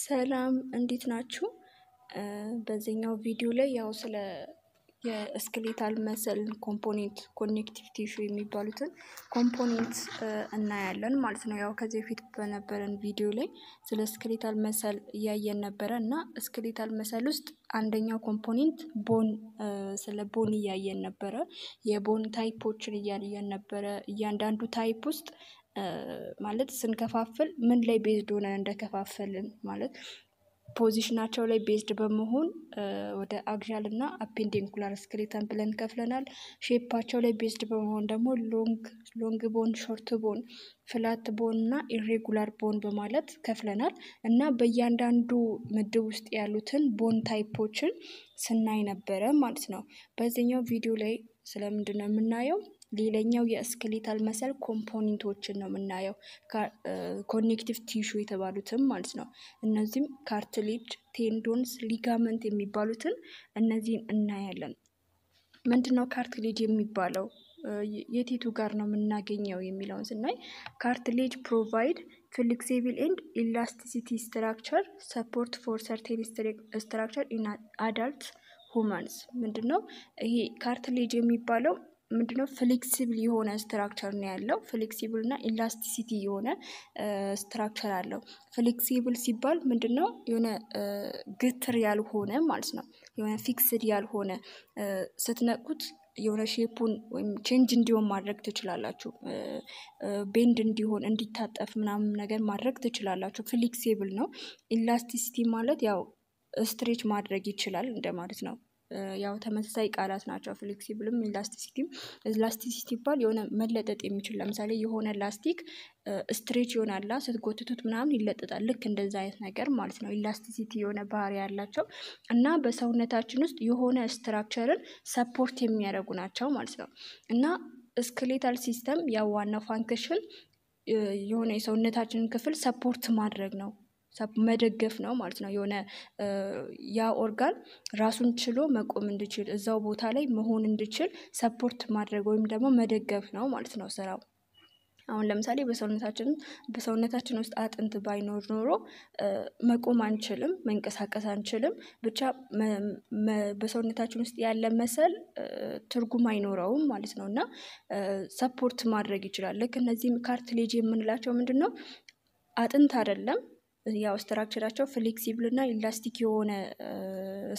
ሰላም እንዴት ናችሁ? በዚህኛው ቪዲዮ ላይ ያው ስለ የስክሌታል መሰል ኮምፖኔንት ኮኔክቲቭ ቲሹ የሚባሉትን ኮምፖኔንት እናያለን ማለት ነው። ያው ከዚህ በፊት በነበረን ቪዲዮ ላይ ስለ ስክሌታል መሰል እያየን ነበረ እና ስክሌታል መሰል ውስጥ አንደኛው ኮምፖኔንት ቦን፣ ስለ ቦን እያየን ነበረ። የቦን ታይፖችን እያየን ነበረ። እያንዳንዱ ታይፕ ውስጥ ማለት ስንከፋፍል ምን ላይ ቤዝድ ሆነን እንደከፋፈልን ማለት ፖዚሽናቸው ላይ ቤዝድ በመሆን ወደ አግዣል እና አፔንዲንኩላር ስክሌተን ብለን ከፍለናል። ሼፓቸው ላይ ቤዝድ በመሆን ደግሞ ሎንግ ቦን፣ ሾርት ቦን፣ ፍላት ቦን እና ኢሬጉላር ቦን በማለት ከፍለናል እና በእያንዳንዱ ምድብ ውስጥ ያሉትን ቦን ታይፖችን ስናይ ነበረ ማለት ነው። በዚህኛው ቪዲዮ ላይ ስለምንድን ነው የምናየው? ሌላኛው የእስክሌታል መሰል ኮምፖኔንቶችን ነው የምናየው፣ ኮኔክቲቭ ቲሹ የተባሉትም ማለት ነው። እነዚህም ካርትሌጅ፣ ቴንዶንስ፣ ሊጋመንት የሚባሉትን እነዚህን እናያለን። ምንድነው ካርትሌጅ የሚባለው የቴቱ ጋር ነው የምናገኘው የሚለውን ስናይ ካርትሌጅ ፕሮቫይድ ፍሌክሲብል ኤንድ ኢላስቲሲቲ ስትራክቸር ሰፖርት ፎር ሰርቴን ስትራክቸር ኢን አዳልት ሁማንስ ምንድን ነው ይሄ ካርትሌጅ የሚባለው ምንድነው ፍሌክሲብል የሆነ ስትራክቸር ነው ያለው። ፍሌክሲብል እና ኢላስቲሲቲ የሆነ ስትራክቸር አለው። ፍሌክሲብል ሲባል ምንድነው የሆነ ግትር ያልሆነ ማለት ነው። የሆነ ፊክስድ ያልሆነ ስትነቁት የሆነ ሼፑን ወይም ቼንጅ እንዲሆን ማድረግ ትችላላችሁ። ቤንድ እንዲሆን እንዲታጠፍ ምናምን ነገር ማድረግ ትችላላችሁ። ፍሌክሲብል ነው። ኢላስቲሲቲ ማለት ያው ስትሬች ማድረግ ይችላል እንደማለት ነው። ያው ተመሳሳይ ቃላት ናቸው። ፍሌክሲብልም ኢላስቲሲቲም። ኢላስቲሲቲ ይባል የሆነ መለጠጥ የሚችል ለምሳሌ የሆነ ላስቲክ ስትሬች ይሆናላ ስትጎትቱት ምናምን ይለጠጣል። ልክ እንደዛ አይነት ነገር ማለት ነው። ኢላስቲሲቲ የሆነ ባህሪ ያላቸው እና በሰውነታችን ውስጥ የሆነ ስትራክቸርን ሰፖርት የሚያደርጉ ናቸው ማለት ነው። እና ስክሌታል ሲስተም ያው ዋናው ፋንክሽን የሆነ የሰውነታችንን ክፍል ሰፖርት ማድረግ ነው መደገፍ ነው ማለት ነው። የሆነ ያ ኦርጋን ራሱን ችሎ መቆም እንድችል እዛው ቦታ ላይ መሆን እንድችል ሰፖርት ማድረግ ወይም ደግሞ መደገፍ ነው ማለት ነው ስራው። አሁን ለምሳሌ በሰውነታችን በሰውነታችን ውስጥ አጥንት ባይኖር ኖሮ መቆም አንችልም መንቀሳቀስ አንችልም ብቻ በሰውነታችን ውስጥ ያለ መሰል ትርጉም አይኖረውም ማለት ነው። እና ሰፖርት ማድረግ ይችላል ልክ እነዚህም ካርትሌጅ የምንላቸው ምንድነው? አጥንት አይደለም ያው ስትራክቸራቸው ፍሌክሲብል እና ኢላስቲክ የሆነ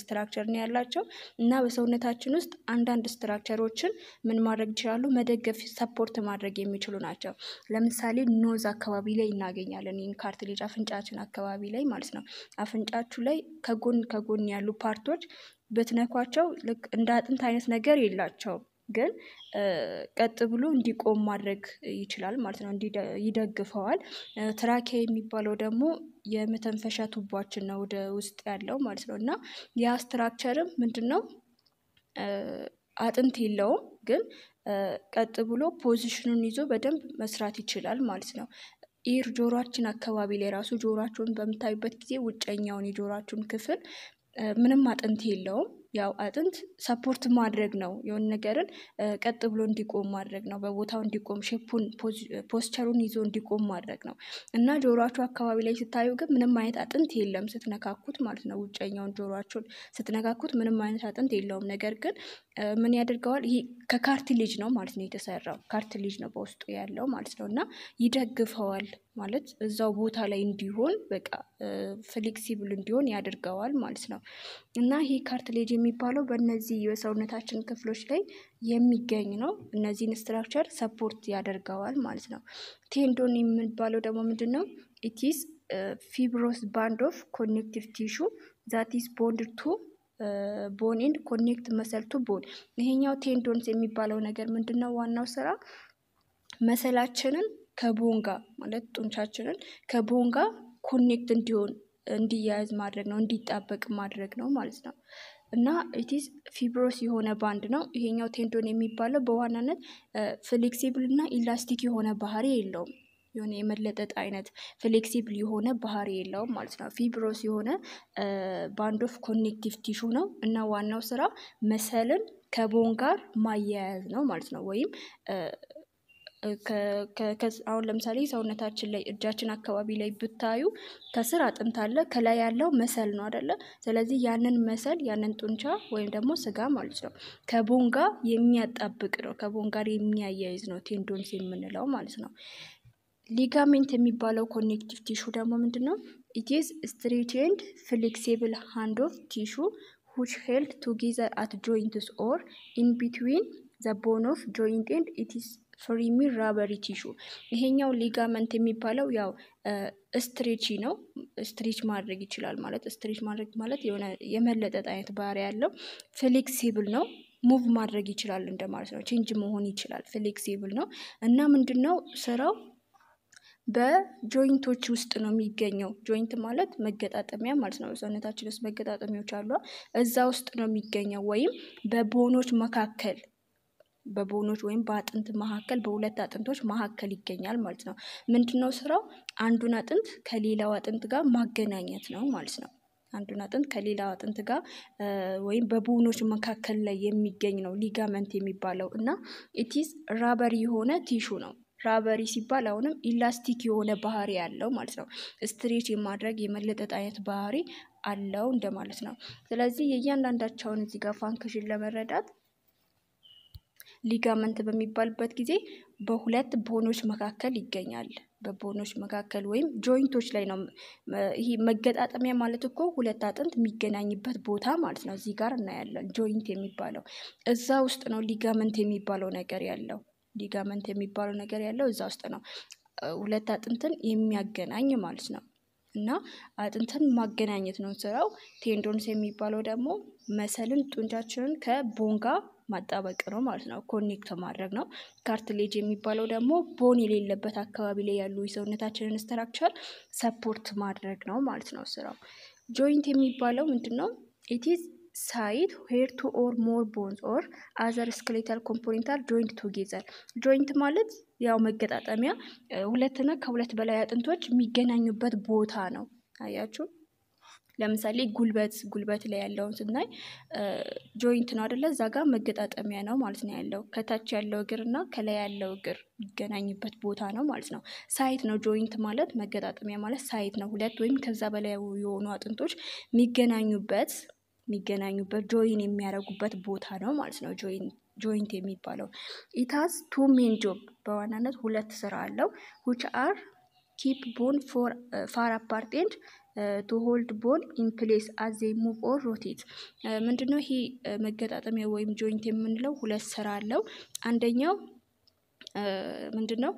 ስትራክቸር ነው ያላቸው እና በሰውነታችን ውስጥ አንዳንድ ስትራክቸሮችን ምን ማድረግ ይችላሉ? መደገፍ ሰፖርት ማድረግ የሚችሉ ናቸው። ለምሳሌ ኖዝ አካባቢ ላይ እናገኛለን። ይህን ካርትሌጅ አፍንጫችን አካባቢ ላይ ማለት ነው። አፍንጫችሁ ላይ ከጎን ከጎን ያሉ ፓርቶች በትነኳቸው ልክ እንደ አጥንት አይነት ነገር የላቸውም። ግን ቀጥ ብሎ እንዲቆም ማድረግ ይችላል ማለት ነው። ይደግፈዋል። ትራኪያ የሚባለው ደግሞ የመተንፈሻ ቱቧችን ነው ወደ ውስጥ ያለው ማለት ነው። እና ያ ስትራክቸርም ምንድን ነው? አጥንት የለውም ግን ቀጥ ብሎ ፖዚሽኑን ይዞ በደንብ መስራት ይችላል ማለት ነው። ኢር ጆሮችን አካባቢ ላይ ራሱ ጆሯችሁን በምታዩበት ጊዜ ውጨኛውን የጆሯችሁን ክፍል ምንም አጥንት የለውም ያው አጥንት ሰፖርት ማድረግ ነው። የሆን ነገርን ቀጥ ብሎ እንዲቆም ማድረግ ነው። በቦታው እንዲቆም ሼፑን፣ ፖስቸሩን ይዞ እንዲቆም ማድረግ ነው እና ጆሮአቸው አካባቢ ላይ ስታዩ ግን ምንም አይነት አጥንት የለም ስትነካኩት ማለት ነው። ውጨኛውን ጆሮቸውን ስትነካኩት ምንም አይነት አጥንት የለውም። ነገር ግን ምን ያደርገዋል? ይሄ ከካርትሊጅ ነው ማለት ነው የተሰራው። ካርትሊጅ ነው በውስጡ ያለው ማለት ነው እና ይደግፈዋል። ማለት እዛው ቦታ ላይ እንዲሆን በቃ ፍሌክሲብል እንዲሆን ያደርገዋል ማለት ነው። እና ይህ ካርትሌጅ የሚባለው በእነዚህ የሰውነታችን ክፍሎች ላይ የሚገኝ ነው። እነዚህን ስትራክቸር ሰፖርት ያደርገዋል ማለት ነው። ቴንዶን የሚባለው ደግሞ ምንድን ነው? ኢቲስ ፊብሮስ ባንድ ኦፍ ኮኔክቲቭ ቲሹ ዛቲስ ቦንድ ቱ ቦን ኤንድ ኮኔክት መሰል ቱ ቦን። ይሄኛው ቴንዶንስ የሚባለው ነገር ምንድን ነው? ዋናው ስራ መሰላችንን ከቦንጋ ማለት ጡንቻችንን ከቦንጋ ኮኔክት እንዲሆን እንዲያያዝ ማድረግ ነው፣ እንዲጣበቅ ማድረግ ነው ማለት ነው። እና ኢቲስ ፊብሮስ የሆነ ባንድ ነው። ይሄኛው ቴንዶን የሚባለው በዋናነት ፍሌክሲብል እና ኢላስቲክ የሆነ ባህሪ የለውም። የሆነ የመለጠጥ አይነት ፍሌክሲብል የሆነ ባህሪ የለውም ማለት ነው። ፊብሮስ የሆነ ባንድ ኦፍ ኮኔክቲቭ ቲሹ ነው እና ዋናው ስራ መሰልን ከቦን ጋር ማያያዝ ነው ማለት ነው ወይም አሁን ለምሳሌ ሰውነታችን ላይ እጃችን አካባቢ ላይ ብታዩ ከስር አጥንት አለ፣ ከላይ ያለው መሰል ነው አደለ? ስለዚህ ያንን መሰል ያንን ጡንቻ ወይም ደግሞ ስጋ ማለት ነው ከቦን ጋር የሚያጣብቅ ነው፣ ከቦን ጋር የሚያያይዝ ነው፣ ቴንዶንስ የምንለው ማለት ነው። ሊጋሜንት የሚባለው ኮኔክቲቭ ቲሹ ደግሞ ምንድን ነው? ኢትዝ ስትሬትንድ ፍሌክሲብል ሃንድ ኦፍ ቲሹ ሁች ሄልድ together አት ጆይንትስ ኦር in between the bone of ፍሪሚራበሪ ቲሹ። ይሄኛው ሊጋመንት የሚባለው ያው ስትሬቺ ነው። ስትሬች ማድረግ ይችላል ማለት ስትሬች ማድረግ ማለት የሆነ የመለጠጥ አይነት ባህሪ ያለው ፍሌክሲብል ነው። ሙቭ ማድረግ ይችላል እንደማለት ነው። ቼንጅ መሆን ይችላል። ፍሌክሲብል ነው እና ምንድን ነው ስራው በጆይንቶች ውስጥ ነው የሚገኘው። ጆይንት ማለት መገጣጠሚያ ማለት ነው። ሰውነታችን ውስጥ መገጣጠሚያዎች አሉ። እዛ ውስጥ ነው የሚገኘው ወይም በቦኖች መካከል በቦኖች ወይም በአጥንት መካከል በሁለት አጥንቶች መካከል ይገኛል ማለት ነው። ምንድነው ስራው? አንዱን አጥንት ከሌላው አጥንት ጋር ማገናኘት ነው ማለት ነው። አንዱን አጥንት ከሌላው አጥንት ጋር ወይም በቦኖች መካከል ላይ የሚገኝ ነው ሊጋመንት የሚባለው እና ኢቲስ ራበሪ የሆነ ቲሹ ነው። ራበሪ ሲባል አሁንም ኢላስቲክ የሆነ ባህሪ ያለው ማለት ነው። ስትሬች የማድረግ የመለጠጥ አይነት ባህሪ አለው እንደማለት ነው። ስለዚህ የእያንዳንዳቸውን እዚህ ጋር ፋንክሽን ለመረዳት ሊጋመንት በሚባልበት ጊዜ በሁለት ቦኖች መካከል ይገኛል። በቦኖች መካከል ወይም ጆይንቶች ላይ ነው። ይሄ መገጣጠሚያ ማለት እኮ ሁለት አጥንት የሚገናኝበት ቦታ ማለት ነው። እዚህ ጋር እናያለን ጆይንት የሚባለው እዛ ውስጥ ነው። ሊጋመንት የሚባለው ነገር ያለው ሊጋመንት የሚባለው ነገር ያለው እዛ ውስጥ ነው። ሁለት አጥንትን የሚያገናኝ ማለት ነው። እና አጥንትን ማገናኘት ነው ስራው። ቴንዶንስ የሚባለው ደግሞ መሰልን ጡንቻችንን ከቦንጋ ማጣበቅ ነው ማለት ነው። ኮኔክት ማድረግ ነው። ካርትሌጅ የሚባለው ደግሞ ቦን የሌለበት አካባቢ ላይ ያሉ የሰውነታችንን ስትራክቸር ሰፖርት ማድረግ ነው ማለት ነው ስራው። ጆይንት የሚባለው ምንድን ነው? ኢትዝ ሳይድ ሄር ቱ ኦር ሞር ቦንስ ኦር አዘር ስክሌታል ኮምፖኔንታል ጆይንት ቱጌዘር። ጆይንት ማለት ያው መገጣጠሚያ ሁለትና ከሁለት በላይ አጥንቶች የሚገናኙበት ቦታ ነው። አያችሁ። ለምሳሌ ጉልበት ጉልበት ላይ ያለውን ስናይ ጆይንት ነው አደለ? እዛ ጋር መገጣጠሚያ ነው ማለት ነው ያለው። ከታች ያለው እግር እና ከላይ ያለው እግር የሚገናኝበት ቦታ ነው ማለት ነው። ሳይት ነው ጆይንት ማለት መገጣጠሚያ ማለት ሳይት ነው። ሁለት ወይም ከዛ በላይ የሆኑ አጥንቶች የሚገናኙበት የሚገናኙበት ጆይን የሚያደርጉበት ቦታ ነው ማለት ነው ጆይንት የሚባለው። ኢታስ ቱ ሜን ጆብ በዋናነት ሁለት ስራ አለው። ሁች አር ኪፕ ቦን ፋር አፓርት ኤንድ ቱ ሆልድ ቦል ኢን ፕሌስ አዝ ሙቭ ኦር ሮቴት ምንድነው? ይሄ መገጣጠሚያ ወይም ጆይንት የምንለው ሁለት ስራ አለው። አንደኛው ምንድነው?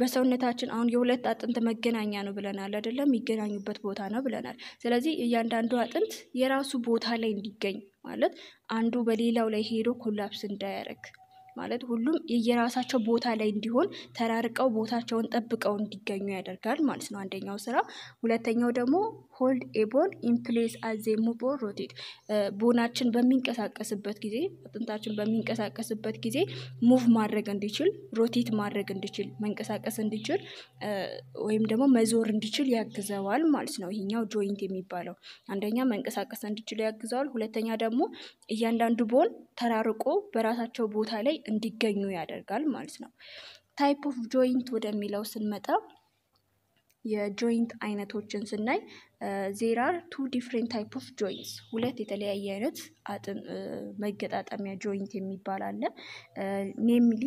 በሰውነታችን አሁን የሁለት አጥንት መገናኛ ነው ብለናል አይደለም? የሚገናኙበት ቦታ ነው ብለናል። ስለዚህ እያንዳንዱ አጥንት የራሱ ቦታ ላይ እንዲገኝ ማለት አንዱ በሌላው ላይ ሄዶ ኮላፕስ እንዳያደርግ ማለት ሁሉም የየራሳቸው ቦታ ላይ እንዲሆን ተራርቀው ቦታቸውን ጠብቀው እንዲገኙ ያደርጋል ማለት ነው። አንደኛው ስራ። ሁለተኛው ደግሞ ሆልድ ኤቦን ኢንፕሌስ አዜ ሙቦ ሮቴት ቦናችን በሚንቀሳቀስበት ጊዜ አጥንታችን በሚንቀሳቀስበት ጊዜ ሙቭ ማድረግ እንዲችል ሮቴት ማድረግ እንዲችል መንቀሳቀስ እንዲችል ወይም ደግሞ መዞር እንዲችል ያግዘዋል ማለት ነው። ይሄኛው ጆይንት የሚባለው አንደኛ መንቀሳቀስ እንዲችል ያግዘዋል። ሁለተኛ ደግሞ እያንዳንዱ ቦን ተራርቆ በራሳቸው ቦታ ላይ እንዲገኙ ያደርጋል ማለት ነው። ታይፕ ኦፍ ጆይንት ወደሚለው ስንመጣ የጆይንት አይነቶችን ስናይ ዜራር ቱ ዲፍሬንት ታይፕ ኦፍ ጆይንትስ ሁለት የተለያየ አይነት አጥም መገጣጠሚያ ጆይንት የሚባል አለ። ኔምሊ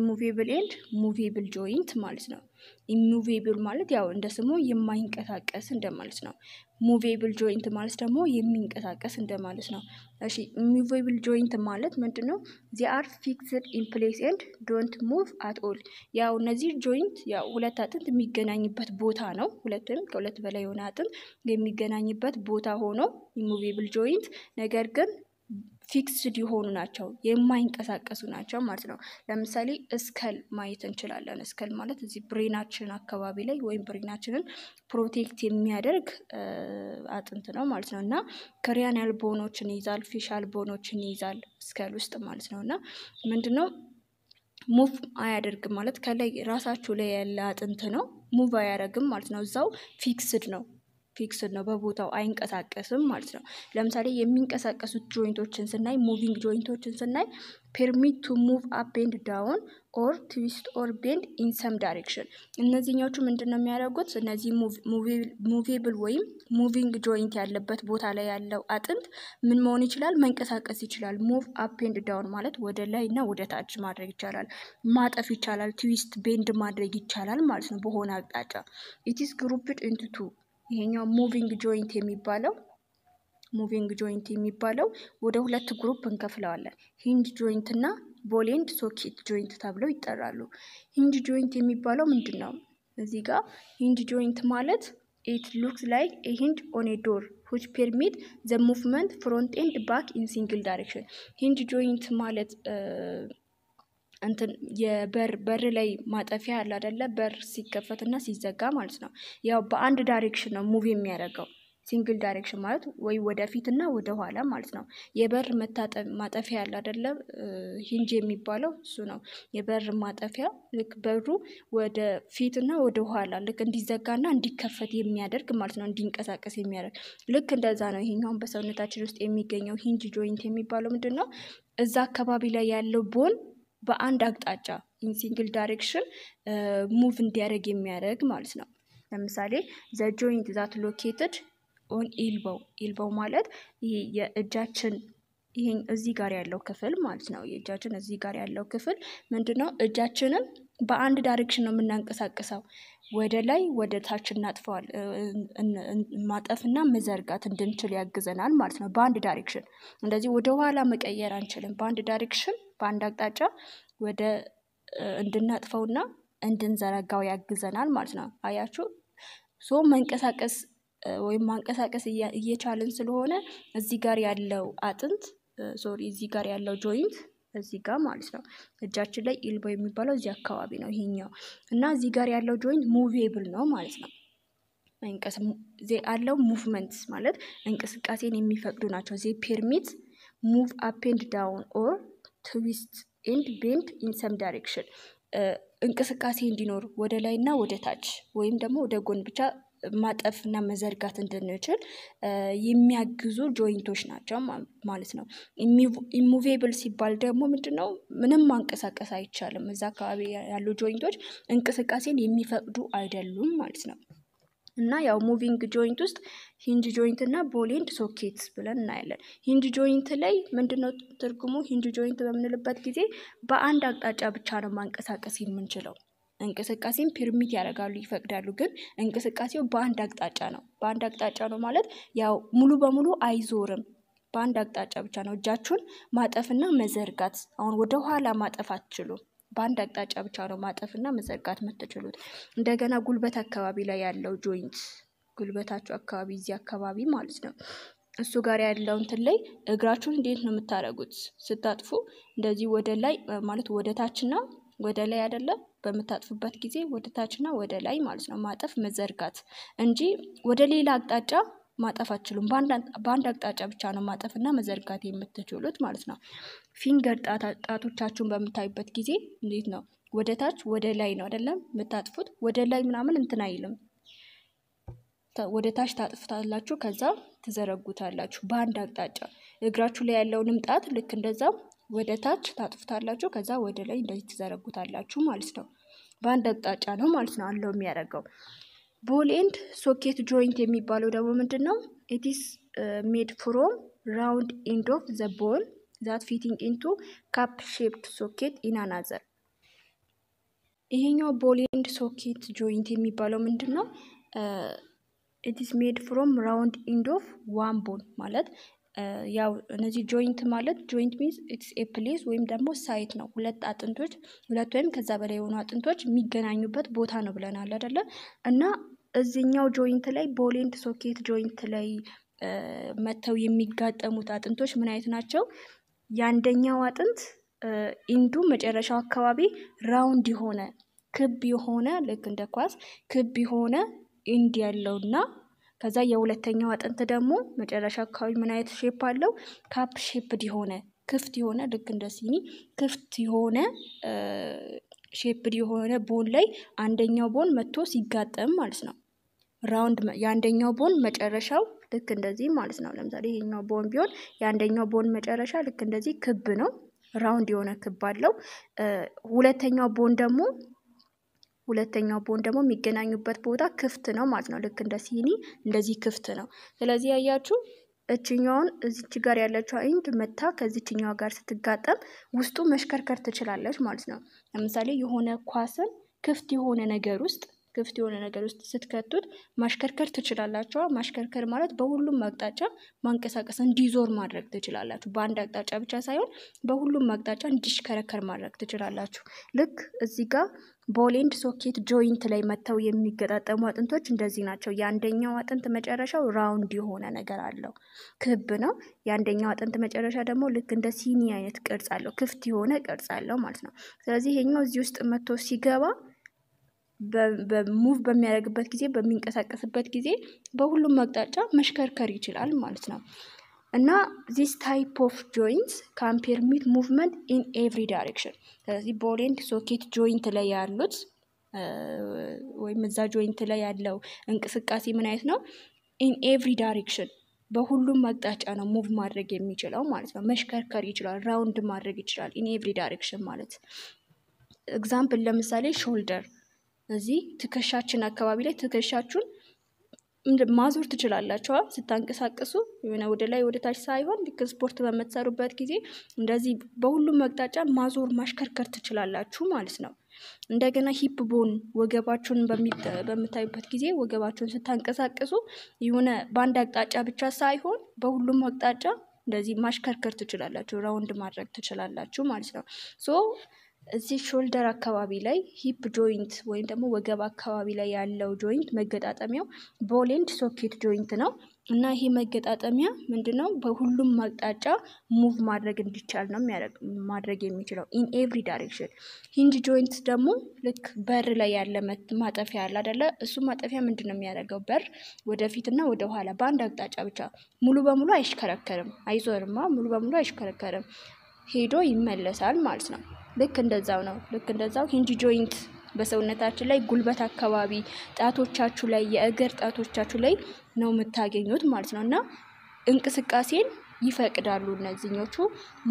ኢሙቬብል ኤንድ ሙቬብል ጆይንት ማለት ነው። ኢሙቬብል ማለት ያው እንደ ስሙ የማይንቀሳቀስ እንደማለት ነው። ሙቬብል ጆይንት ማለት ደግሞ የሚንቀሳቀስ እንደማለት ነው። እሺ ሙቬብል ጆይንት ማለት ምንድን ነው? ዚ አር ፊክስድ ኢን ፕሌስ ኤንድ ዶንት ሙቭ አት ኦል። ያው እነዚህ ጆይንት ያው ሁለት አጥንት የሚገናኝበት ቦታ ነው። ሁለትም ከሁለት በላይ የሆነ አጥንት የሚገናኝበት ቦታ ሆኖ ኢሙቬብል ጆይንት ነገር ግን ፊክስድ የሆኑ ናቸው፣ የማይንቀሳቀሱ ናቸው ማለት ነው። ለምሳሌ እስከል ማየት እንችላለን። እስከል ማለት እዚህ ብሬናችንን አካባቢ ላይ ወይም ብሬናችንን ፕሮቴክት የሚያደርግ አጥንት ነው ማለት ነው እና ክሪያን ቦኖችን ይይዛል፣ ፊሻል ቦኖችን ይይዛል እስከል ውስጥ ማለት ነው እና ምንድነው ሙቭ አያደርግም ማለት ከላይ ራሳችሁ ላይ ያለ አጥንት ነው ሙቭ አያደርግም ማለት ነው። እዛው ፊክስድ ነው ፊክስ ነው፣ በቦታው አይንቀሳቀስም ማለት ነው። ለምሳሌ የሚንቀሳቀሱት ጆይንቶችን ስናይ ሙቪንግ ጆይንቶችን ስናይ ፔርሚት ቱ ሙቭ አፕ ኤንድ ዳውን ኦር ትዊስት ኦር ቤንድ ኢን ሰም ዳይሬክሽን። እነዚህኞቹ ምንድን ነው የሚያደርጉት? እነዚህ ሙቬብል ወይም ሙቪንግ ጆይንት ያለበት ቦታ ላይ ያለው አጥንት ምን መሆን ይችላል? መንቀሳቀስ ይችላል። ሙቭ አፕ ኤንድ ዳውን ማለት ወደ ላይ እና ወደ ታች ማድረግ ይቻላል፣ ማጠፍ ይቻላል፣ ትዊስት ቤንድ ማድረግ ይቻላል ማለት ነው በሆነ አቅጣጫ ኢትስ ግሩፕድ ኢንቱ ቱ ይሄኛው ሙቪንግ ጆይንት የሚባለው ሙቪንግ ጆይንት የሚባለው ወደ ሁለት ግሩፕ እንከፍለዋለን። ሂንጅ ጆይንት እና ቦሌንድ ሶኬት ጆይንት ተብለው ይጠራሉ። ሂንጅ ጆይንት የሚባለው ምንድን ነው? እዚህ ጋር ሂንጅ ጆይንት ማለት ኢት ሉክስ ላይክ ኤ ሂንጅ ኦን ዶር ሁች ፐርሚት ዘ ሙቭመንት ፍሮንት ኤንድ ባክ ኢን ሲንግል ዳይሬክሽን። ሂንጅ ጆይንት ማለት እንትን የበር በር ላይ ማጠፊያ ያለ አደለ? በር ሲከፈትና ሲዘጋ ማለት ነው። ያው በአንድ ዳይሬክሽን ነው ሙቭ የሚያደርገው። ሲንግል ዳይሬክሽን ማለት ወይ ወደፊት እና ወደ ኋላ ማለት ነው። የበር ማጠፊያ ያለ አደለ? ሂንጅ የሚባለው እሱ ነው። የበር ማጠፊያ ልክ በሩ ወደ ፊት እና ወደ ኋላ ልክ እንዲዘጋና እንዲከፈት የሚያደርግ ማለት ነው። እንዲንቀሳቀስ የሚያደርግ ልክ እንደዛ ነው። ይሄኛውን በሰውነታችን ውስጥ የሚገኘው ሂንጅ ጆይንት የሚባለው ምንድን ነው? እዛ አካባቢ ላይ ያለው ቦን በአንድ አቅጣጫ ኢን ሲንግል ዳይሬክሽን ሙቭ እንዲያደርግ የሚያደርግ ማለት ነው። ለምሳሌ ዘ ጆይንት ዛት ሎኬትድ ኦን ኢልቦው ኢልቦው ማለት ይሄ የእጃችን ይሄን እዚህ ጋር ያለው ክፍል ማለት ነው። የእጃችን እዚህ ጋር ያለው ክፍል ምንድን ነው? እጃችንን በአንድ ዳይሬክሽን ነው የምናንቀሳቅሰው። ወደ ላይ ወደ ታች እናጥፈዋል። ማጠፍና መዘርጋት እንድንችል ያግዘናል ማለት ነው። በአንድ ዳይሬክሽን እንደዚህ ወደ ኋላ መቀየር አንችልም። በአንድ ዳይሬክሽን በአንድ አቅጣጫ ወደ እንድናጥፈውና እንድንዘረጋው ያግዘናል ማለት ነው። አያችሁ ሶ መንቀሳቀስ ወይም ማንቀሳቀስ እየቻልን ስለሆነ እዚህ ጋር ያለው አጥንት ሶሪ እዚህ ጋር ያለው ጆይንት እዚህ ጋር ማለት ነው እጃችን ላይ ኢልቦ የሚባለው እዚህ አካባቢ ነው ይሄኛው እና እዚህ ጋር ያለው ጆይንት ሙቪብል ነው ማለት ነው። ዜ አለው ሙቭመንት ማለት እንቅስቃሴን የሚፈቅዱ ናቸው። ዜ ፔርሚት ሙቭ አፕ ኤንድ ዳውን ኦር ትዊስት ኤንድ ቤንድ ሰም ዳይሬክሽን እንቅስቃሴ እንዲኖር ወደ ላይና ወደ ታች ወይም ደግሞ ወደ ጎን ብቻ ማጠፍ እና መዘርጋት እንድንችል የሚያግዙ ጆይንቶች ናቸው ማለት ነው። ኢሙቬብል ሲባል ደግሞ ምንድን ነው? ምንም ማንቀሳቀስ አይቻልም። እዛ አካባቢ ያሉ ጆይንቶች እንቅስቃሴን የሚፈቅዱ አይደሉም ማለት ነው። እና ያው ሙቪንግ ጆይንት ውስጥ ሂንጅ ጆይንት እና ቦሊንድ ሶኬትስ ብለን እናያለን። ሂንጅ ጆይንት ላይ ምንድነው ትርጉሙ? ሂንጅ ጆይንት በምንልበት ጊዜ በአንድ አቅጣጫ ብቻ ነው ማንቀሳቀስ የምንችለው። እንቅስቃሴን ፒርሚት ያደርጋሉ ይፈቅዳሉ። ግን እንቅስቃሴው በአንድ አቅጣጫ ነው። በአንድ አቅጣጫ ነው ማለት ያው ሙሉ በሙሉ አይዞርም። በአንድ አቅጣጫ ብቻ ነው። እጃችሁን ማጠፍና መዘርጋት አሁን ወደ ኋላ ማጠፍ አትችሉም። በአንድ አቅጣጫ ብቻ ነው ማጠፍና መዘርጋት የምትችሉት። እንደገና ጉልበት አካባቢ ላይ ያለው ጆይንት ጉልበታችሁ አካባቢ እዚህ አካባቢ ማለት ነው እሱ ጋር ያለው እንትን ላይ እግራችሁን እንዴት ነው የምታደርጉት? ስታጥፉ እንደዚህ ወደ ላይ ማለት ወደ ታችና ወደ ላይ አይደለም። በምታጥፉበት ጊዜ ወደ ታችና ወደ ላይ ማለት ነው ማጠፍ መዘርጋት እንጂ ወደ ሌላ አቅጣጫ ማጠፍ አትችሉም። በአንድ አቅጣጫ ብቻ ነው ማጠፍና መዘርጋት የምትችሉት ማለት ነው። ፊንገር ጣቶቻችሁን በምታዩበት ጊዜ እንዴት ነው ወደ ታች ወደ ላይ ነው አይደለም የምታጥፉት። ወደ ላይ ምናምን እንትን አይልም። ወደ ታች ታጥፉታላችሁ፣ ከዛ ትዘረጉታላችሁ በአንድ አቅጣጫ። እግራችሁ ላይ ያለውንም ጣት ልክ እንደዛም ወደ ታች ታጥፉታላችሁ፣ ከዛ ወደ ላይ እንደዚህ ትዘረጉታላችሁ ማለት ነው። በአንድ አቅጣጫ ነው ማለት ነው አለው የሚያደርገው። ቦል ኤንድ ሶኬት ጆይንት የሚባለው ደግሞ ምንድን ነው? ኢትስ ሜድ ፍሮም ራውንድ ኤንድ ኦፍ ዘ ቦል ዛት ፊቲንግ ኢንቱ ካፕ ሼፕድ ሶኬት ኢናናዘር። ይሄኛው ቦል ኤንድ ሶኬት ጆይንት የሚባለው ምንድን ነው? ኢትስ ሜድ ፍሮም ራውንድ ኢንድ ኦፍ ዋን ቦል ማለት ያው እነዚህ ጆይንት ማለት ጆይንት ሚንስ ኢትስ ኤ ፕሌስ ወይም ደግሞ ሳይት ነው። ሁለት አጥንቶች ሁለት ወይም ከዛ በላይ የሆኑ አጥንቶች የሚገናኙበት ቦታ ነው ብለናል አይደለ? እና እዚህኛው ጆይንት ላይ ቦሌንድ ሶኬት ጆይንት ላይ መተው የሚጋጠሙት አጥንቶች ምን አይነት ናቸው? የአንደኛው አጥንት ኢንዱ መጨረሻው አካባቢ ራውንድ የሆነ ክብ የሆነ ልክ እንደ ኳስ ክብ የሆነ ኢንድ ያለውና ከዛ የሁለተኛው አጥንት ደግሞ መጨረሻ አካባቢ ምን አይነት ሼፕ አለው? ካፕ ሼፕድ የሆነ ክፍት የሆነ ልክ እንደ ሲኒ ክፍት የሆነ ሼፕድ የሆነ ቦን ላይ አንደኛው ቦን መጥቶ ሲጋጠም ማለት ነው። ራውንድ የአንደኛው ቦን መጨረሻው ልክ እንደዚህ ማለት ነው። ለምሳሌ ይሄኛው ቦን ቢሆን የአንደኛው ቦን መጨረሻ ልክ እንደዚህ ክብ ነው፣ ራውንድ የሆነ ክብ አለው። ሁለተኛው ቦን ደግሞ ሁለተኛው ቦን ደግሞ የሚገናኙበት ቦታ ክፍት ነው ማለት ነው። ልክ እንደ ሲኒ እንደዚህ ክፍት ነው። ስለዚህ ያያችሁ እችኛውን እዚች ጋር ያለችው ኢንድ መታ ከዚችኛዋ ጋር ስትጋጠም ውስጡ መሽከርከር ትችላለች ማለት ነው። ለምሳሌ የሆነ ኳስን ክፍት የሆነ ነገር ውስጥ ክፍት የሆነ ነገር ውስጥ ስትከቱት ማሽከርከር ትችላላቸዋ። ማሽከርከር ማለት በሁሉም አቅጣጫ ማንቀሳቀስ እንዲዞር ማድረግ ትችላላችሁ። በአንድ አቅጣጫ ብቻ ሳይሆን በሁሉም አቅጣጫ እንዲሽከረከር ማድረግ ትችላላችሁ። ልክ እዚህ ጋር ቦሌንድ ሶኬት ጆይንት ላይ መጥተው የሚገጣጠሙ አጥንቶች እንደዚህ ናቸው። የአንደኛው አጥንት መጨረሻው ራውንድ የሆነ ነገር አለው፣ ክብ ነው። የአንደኛው አጥንት መጨረሻ ደግሞ ልክ እንደ ሲኒ አይነት ቅርጽ አለው፣ ክፍት የሆነ ቅርጽ አለው ማለት ነው። ስለዚህ ይሄኛው እዚህ ውስጥ መጥቶ ሲገባ ሙቭ በሚያደርግበት ጊዜ በሚንቀሳቀስበት ጊዜ በሁሉም አቅጣጫ መሽከርከር ይችላል ማለት ነው። እና ዚስ ታይፕ ኦፍ ጆይንትስ ካን ፐርሚት ሙቭመንት ኢን ኤቭሪ ዳይሬክሽን። ስለዚህ ቦሌንድ ሶኬት ጆይንት ላይ ያሉት ወይም እዛ ጆይንት ላይ ያለው እንቅስቃሴ ምን አይነት ነው? ኢን ኤቭሪ ዳይሬክሽን በሁሉም አቅጣጫ ነው ሙቭ ማድረግ የሚችለው ማለት ነው። መሽከርከር ይችላል፣ ራውንድ ማድረግ ይችላል። ኢን ኤቭሪ ዳይሬክሽን ማለት ኤግዛምፕል ለምሳሌ ሾልደር እዚህ ትከሻችን አካባቢ ላይ ትከሻችሁን ማዞር ትችላላችኋ። ስታንቀሳቀሱ የሆነ ወደ ላይ ወደ ታች ሳይሆን ልክ ስፖርት በምትሰሩበት ጊዜ እንደዚህ በሁሉም መቅጣጫ ማዞር ማሽከርከር ትችላላችሁ ማለት ነው። እንደገና ሂፕ ቦን ወገባችሁን በምታዩበት ጊዜ ወገባችሁን ስታንቀሳቀሱ የሆነ በአንድ አቅጣጫ ብቻ ሳይሆን በሁሉም አቅጣጫ እንደዚህ ማሽከርከር ትችላላችሁ፣ ራውንድ ማድረግ ትችላላችሁ ማለት ነው ሶ እዚህ ሾልደር አካባቢ ላይ ሂፕ ጆይንት ወይም ደግሞ ወገብ አካባቢ ላይ ያለው ጆይንት መገጣጠሚያው ቦሌንድ ሶኬት ጆይንት ነው እና ይሄ መገጣጠሚያ ምንድነው በሁሉም አቅጣጫ ሙቭ ማድረግ እንዲቻል ነው ማድረግ የሚችለው ኢን ኤቭሪ ዳይሬክሽን። ሂንጅ ጆይንት ደግሞ ልክ በር ላይ ያለ ማጠፊያ ያለ አደለ? እሱ ማጠፊያ ምንድን ነው የሚያደርገው? በር እና ወደ ኋላ በአንድ አቅጣጫ ብቻ ሙሉ በሙሉ አይሽከረከርም፣ አይዞርማ ሙሉ በሙሉ አይሽከረከርም፣ ሄዶ ይመለሳል ማለት ነው። ልክ እንደዛው ነው። ልክ እንደዛው ሂንጅ ጆይንት በሰውነታችን ላይ ጉልበት አካባቢ ጣቶቻችሁ ላይ የእግር ጣቶቻችሁ ላይ ነው የምታገኙት ማለት ነው እና እንቅስቃሴን ይፈቅዳሉ። እነዚህኞቹ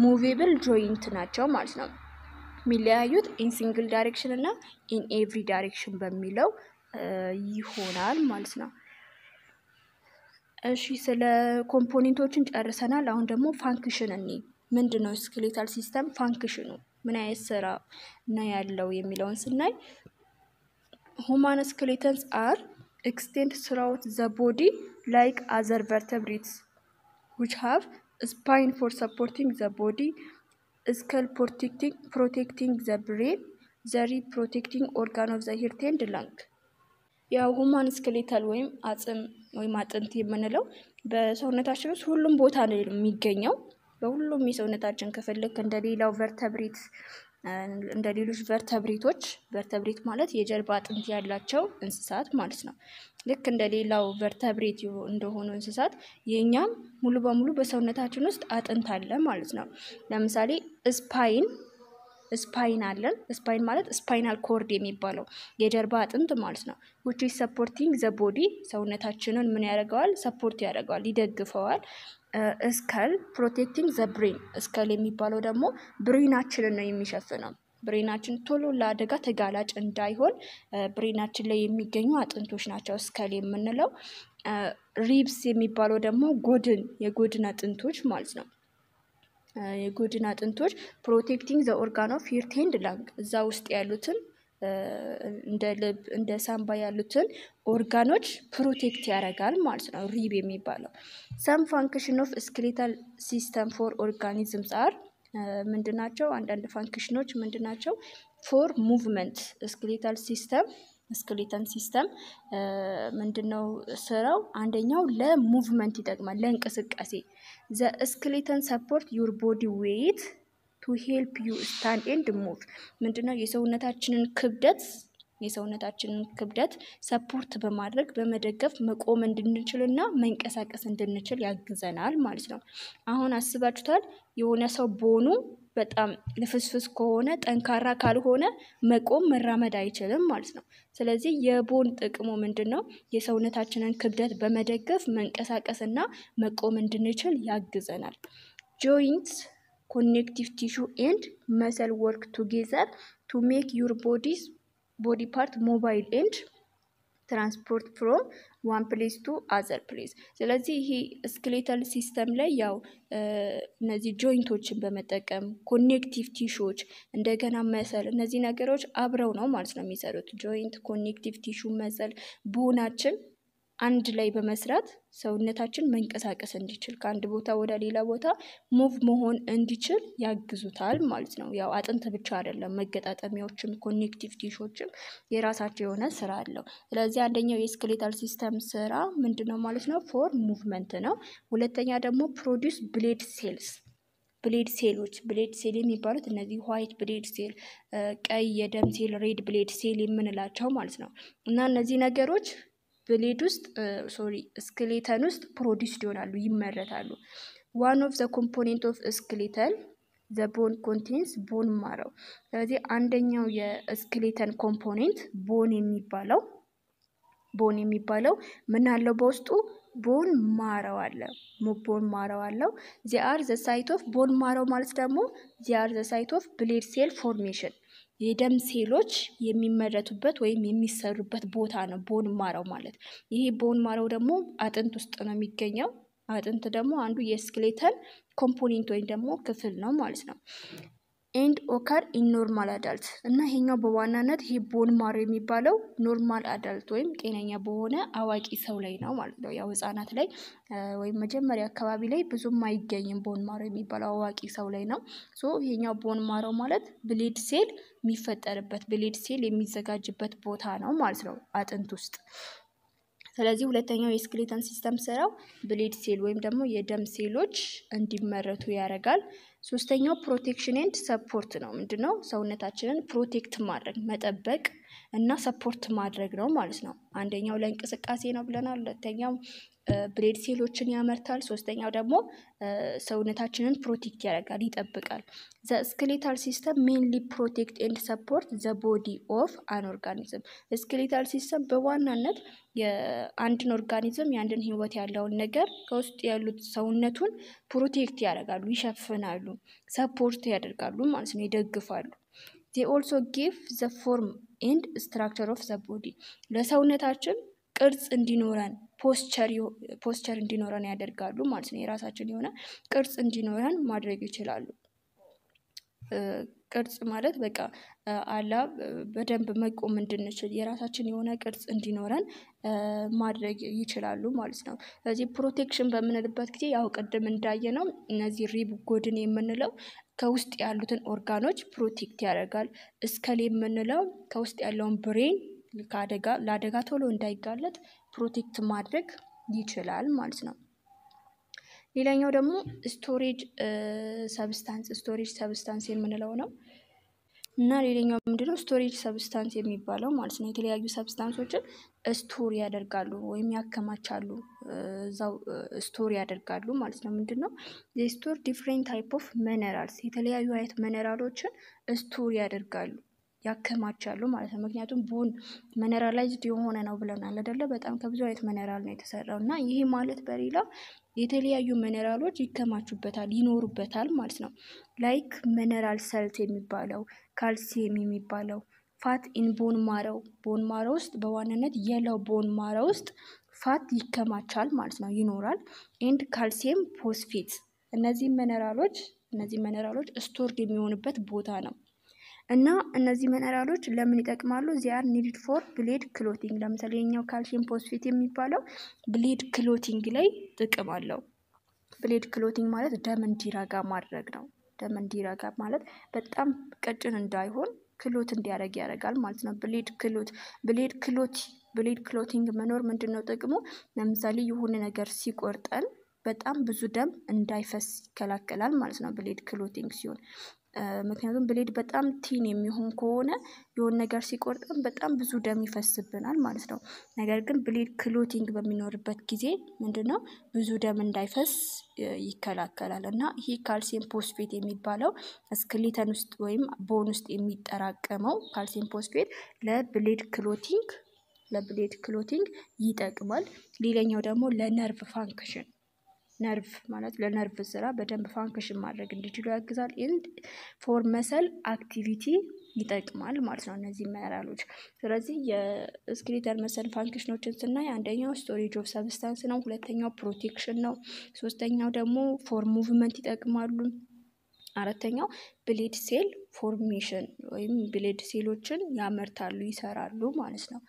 ሙቬብል ጆይንት ናቸው ማለት ነው። የሚለያዩት ኢን ሲንግል ዳይሬክሽን እና ኢን ኤቭሪ ዳይሬክሽን በሚለው ይሆናል ማለት ነው። እሺ ስለ ኮምፖኔንቶችን ጨርሰናል። አሁን ደግሞ ፋንክሽን እኔ ምንድን ነው ሲስተም ፋንክሽኑ ምን አይነት ስራ ነው ያለው የሚለውን ስናይ ሁማን ስኬሌተንስ አር ኤክስቴንድ ስራውት ዘ ቦዲ ላይክ አዘር ቨርተብሪትስ ዊች ሃቭ ስፓይን ፎር ሰፖርቲንግ ዘ ቦዲ ስከል ፕሮቴክቲንግ ዘ ብሬን ዘሪ ፕሮቴክቲንግ ኦርጋን ኦፍ ዘ ሂርቴንድ ላንግ። ያው ሁማን ስኬሌታል ወይም አጽም ወይም አጥንት የምንለው በሰውነታችን ውስጥ ሁሉም ቦታ ነው የሚገኘው። በሁሉም የሰውነታችን ክፍል ልክ እንደ ሌላው እንደ ሌሎች ቨርተብሬቶች ቨርተብሬት ማለት የጀርባ አጥንት ያላቸው እንስሳት ማለት ነው። ልክ እንደ ሌላው ቨርተብሬት እንደሆኑ እንስሳት የእኛም ሙሉ በሙሉ በሰውነታችን ውስጥ አጥንት አለ ማለት ነው። ለምሳሌ ስፓይን ስፓይን አለን። ስፓይን ማለት ስፓይናል ኮርድ የሚባለው የጀርባ አጥንት ማለት ነው። ዊች ኢዝ ሰፖርቲንግ ዘ ቦዲ ሰውነታችንን ምን ያደርገዋል? ሰፖርት ያደርገዋል፣ ይደግፈዋል። እስከል ፕሮቴክቲንግ ዘ ብሬን እስከል የሚባለው ደግሞ ብሬናችንን ነው የሚሸፍነው። ብሬናችን ቶሎ ለአደጋ ተጋላጭ እንዳይሆን ብሬናችን ላይ የሚገኙ አጥንቶች ናቸው እስከል የምንለው። ሪብስ የሚባለው ደግሞ ጎድን የጎድን አጥንቶች ማለት ነው። የጎድን አጥንቶች ፕሮቴክቲንግ ዘ ኦርጋን ኦፍ ሂርቴንድ ላንግ እዛ ውስጥ ያሉትን እንደ ልብ እንደ ሳምባ ያሉትን ኦርጋኖች ፕሮቴክት ያደርጋል ማለት ነው። ሪብ የሚባለው ሰም ፋንክሽን ኦፍ ስክሌታል ሲስተም ፎር ኦርጋኒዝም ጻር ምንድናቸው? አንዳንድ ፋንክሽኖች ምንድናቸው? ፎር ሙቭመንት ስክሌታል ሲስተም ስክሊተን ሲስተም ምንድነው ስራው? አንደኛው ለሙቭመንት ይጠቅማል፣ ለእንቅስቃሴ ዘ ስክሊተን ሰፖርት ዩር ቦዲ ዌይት ቱ ሄልፕ ዩ ስታንድ ኤንድ ሙቭ። ምንድነው የሰውነታችንን ክብደት የሰውነታችንን ክብደት ሰፖርት በማድረግ በመደገፍ መቆም እንድንችልና መንቀሳቀስ እንድንችል ያግዘናል ማለት ነው። አሁን አስባችሁታል የሆነ ሰው ቦኑ በጣም ልፍስፍስ ከሆነ ጠንካራ ካልሆነ መቆም መራመድ አይችልም ማለት ነው። ስለዚህ የቦን ጥቅሙ ምንድን ነው? የሰውነታችንን ክብደት በመደገፍ መንቀሳቀስና መቆም እንድንችል ያግዘናል። ጆይንትስ ኮኔክቲቭ ቲሹ ኤንድ መሰል ወርክ ቱጌዘር ቱ ሜክ ዩር ቦዲስ ቦዲ ፓርት ሞባይል ኤንድ ትራንስፖርት ፍሮም ዋን ፕሌስ ቱ አዘር ፕሌስ። ስለዚህ ይሄ ስክሌተል ሲስተም ላይ ያው እነዚህ ጆይንቶችን በመጠቀም ኮኔክቲቭ ቲሹዎች፣ እንደገና መሰል እነዚህ ነገሮች አብረው ነው ማለት ነው የሚሰሩት። ጆይንት ኮኔክቲቭ ቲሹ፣ መሰል ቦናችን አንድ ላይ በመስራት ሰውነታችን መንቀሳቀስ እንዲችል ከአንድ ቦታ ወደ ሌላ ቦታ ሙቭ መሆን እንዲችል ያግዙታል ማለት ነው። ያው አጥንት ብቻ አይደለም መገጣጠሚያዎችም ኮኔክቲቭ ቲሾችም የራሳቸው የሆነ ስራ አለው። ስለዚህ አንደኛው የስክሌታል ሲስተም ስራ ምንድነው ማለት ነው? ፎር ሙቭመንት ነው። ሁለተኛ ደግሞ ፕሮዲውስ ብሌድ ሴልስ ብሌድ ሴሎች ብሌድ ሴል የሚባሉት እነዚህ ዋይት ብሌድ ሴል፣ ቀይ የደም ሴል፣ ሬድ ብሌድ ሴል የምንላቸው ማለት ነው እና እነዚህ ነገሮች ብሌድ ውስጥ ሶሪ ስክሌተን ውስጥ ፕሮዲስ ይሆናሉ፣ ይመረታሉ። ዋን ኦፍ ዘ ኮምፖኔንት ኦፍ ስክሌተን ዘ ቦን ኮንቴንስ ቦን ማረው። ስለዚህ አንደኛው የስክሌተን ኮምፖኔንት ቦን የሚባለው ቦን የሚባለው ምን አለው በውስጡ ቦን ማረው አለ። ቦን ማረው አለው። ዚአር ዘ ሳይት ኦፍ ቦን ማረው ማለት ደግሞ ዚአር ዘ ሳይት ኦፍ ብሌድ ሴል ፎርሜሽን የደም ሴሎች የሚመረቱበት ወይም የሚሰሩበት ቦታ ነው ቦን ማረው ማለት። ይሄ ቦን ማረው ደግሞ አጥንት ውስጥ ነው የሚገኘው። አጥንት ደግሞ አንዱ የስክሌተን ኮምፖኔንት ወይም ደግሞ ክፍል ነው ማለት ነው። ኤንድ ኦከር ኢን ኖርማል አዳልት እና ይሄኛው በዋናነት ይሄ ቦን ማር የሚባለው ኖርማል አዳልት ወይም ጤነኛ በሆነ አዋቂ ሰው ላይ ነው ማለት ነው። ያው ህጻናት ላይ ወይም መጀመሪያ አካባቢ ላይ ብዙም አይገኝም። ቦን ማሮ የሚባለው አዋቂ ሰው ላይ ነው። ሶ ይሄኛው ቦን ማሮ ማለት ብሌድ ሴል የሚፈጠርበት ብሌድ ሴል የሚዘጋጅበት ቦታ ነው ማለት ነው አጥንት ውስጥ። ስለዚህ ሁለተኛው የስክሌተን ሲስተም ስራው ብሌድ ሴል ወይም ደግሞ የደም ሴሎች እንዲመረቱ ያደርጋል። ሶስተኛው ፕሮቴክሽን ኤንድ ሰፖርት ነው። ምንድን ነው? ሰውነታችንን ፕሮቴክት ማድረግ መጠበቅ እና ሰፖርት ማድረግ ነው ማለት ነው። አንደኛው ለእንቅስቃሴ ነው ብለናል። ሁለተኛው ብሬድ ሴሎችን ያመርታል። ሶስተኛው ደግሞ ሰውነታችንን ፕሮቴክት ያደርጋል፣ ይጠብቃል። ዘ ስኬሌታል ሲስተም ሜንሊ ፕሮቴክት ኤንድ ሰፖርት ዘ ቦዲ ኦፍ አን ኦርጋኒዝም። ስክሌታል ሲስተም በዋናነት የአንድን ኦርጋኒዝም የአንድን ህይወት ያለውን ነገር ከውስጥ ያሉት ሰውነቱን ፕሮቴክት ያደርጋሉ፣ ይሸፍናሉ፣ ሰፖርት ያደርጋሉ ማለት ነው፣ ይደግፋሉ። ኦልሶ ጊቭ ዘ ፎርም ኤንድ ስትራክቸር ኦፍ ዘ ቦዲ ለሰውነታችን ቅርጽ እንዲኖረን ፖስቸር እንዲኖረን ያደርጋሉ ማለት ነው። የራሳችን የሆነ ቅርጽ እንዲኖረን ማድረግ ይችላሉ። ቅርጽ ማለት በቃ አላ በደንብ መቆም እንድንችል የራሳችን የሆነ ቅርጽ እንዲኖረን ማድረግ ይችላሉ ማለት ነው። ስለዚህ ፕሮቴክሽን በምንልበት ጊዜ ያው ቅድም እንዳየነው እነዚህ ሪብ ጎድን የምንለው ከውስጥ ያሉትን ኦርጋኖች ፕሮቴክት ያደርጋል። እስከል የምንለው ከውስጥ ያለውን ብሬን ከአደጋ ለአደጋ ቶሎ እንዳይጋለጥ ፕሮቴክት ማድረግ ይችላል ማለት ነው። ሌላኛው ደግሞ ስቶሬጅ ሰብስታንስ ስቶሬጅ ሰብስታንስ የምንለው ነው እና ሌላኛው ምንድነው ስቶሬጅ ሰብስታንስ የሚባለው ማለት ነው። የተለያዩ ሰብስታንሶችን ስቶር ያደርጋሉ ወይም ያከማቻሉ እዛው ስቶር ያደርጋሉ ማለት ነው። ነው የስቶር ዲፍሬንት ታይፕ ኦፍ መነራልስ የተለያዩ አይነት መነራሎችን ስቶር ያደርጋሉ ያከማቻሉ ማለት ነው። ምክንያቱም ቡን ሚነራላይዝድ የሆነ ነው ብለናል አይደለ? በጣም ከብዙ አይነት ሚነራል ነው የተሰራው እና ይሄ ማለት በሌላ የተለያዩ ሚነራሎች ይከማቹበታል፣ ይኖሩበታል ማለት ነው። ላይክ ሚነራል ሰልት የሚባለው ካልሲየም የሚባለው ፋት ኢን ቦን ማረው ቦን ማረው ውስጥ በዋንነት የለው ቦን ማረው ውስጥ ፋት ይከማቻል ማለት ነው ይኖራል። ኤንድ ካልሲየም ፎስፌት እነዚህ ሚነራሎች እነዚህ ሚነራሎች ስቶርድ የሚሆንበት ቦታ ነው። እና እነዚህ ሚነራሎች ለምን ይጠቅማሉ? ዚያር ኒድድ ፎር ብሌድ ክሎቲንግ። ለምሳሌ የኛው ካልሽየም ፎስፌት የሚባለው ብሌድ ክሎቲንግ ላይ ጥቅም አለው። ብሌድ ክሎቲንግ ማለት ደም እንዲረጋ ማድረግ ነው። ደም እንዲረጋ ማለት በጣም ቀጭን እንዳይሆን ክሎት እንዲያደርግ ያደርጋል ማለት ነው። ብሌድ ክሎት ብሌድ ክሎት ብሌድ ክሎቲንግ መኖር ምንድን ነው ጥቅሙ? ለምሳሌ የሆነ ነገር ሲቆርጠን በጣም ብዙ ደም እንዳይፈስ ይከላከላል ማለት ነው። ብሌድ ክሎቲንግ ሲሆን ምክንያቱም ብሌድ በጣም ቲን የሚሆን ከሆነ የሆን ነገር ሲቆርጥም በጣም ብዙ ደም ይፈስብናል ማለት ነው። ነገር ግን ብሌድ ክሎቲንግ በሚኖርበት ጊዜ ምንድነው ብዙ ደም እንዳይፈስ ይከላከላል እና ይህ ካልሲየም ፖስፌት የሚባለው እስክሊተን ውስጥ ወይም ቦን ውስጥ የሚጠራቀመው ካልሲየም ፖስፌት ለብሌድ ክሎቲንግ ለብሌድ ክሎቲንግ ይጠቅማል። ሌላኛው ደግሞ ለነርቭ ፋንክሽን ነርቭ ማለት ለነርቭ ስራ በደንብ ፋንክሽን ማድረግ እንዲችሉ ያግዛል። ኢንድ ፎር መሰል አክቲቪቲ ይጠቅማል ማለት ነው እነዚህ ሚነራሎች። ስለዚህ የስክሪተር መሰል ፋንክሽኖችን ስናይ አንደኛው ስቶሬጅ ኦፍ ሰብስታንስ ነው፣ ሁለተኛው ፕሮቴክሽን ነው፣ ሶስተኛው ደግሞ ፎር ሙቭመንት ይጠቅማሉ። አራተኛው ብሌድ ሴል ፎርሜሽን ወይም ብሌድ ሴሎችን ያመርታሉ፣ ይሰራሉ ማለት ነው።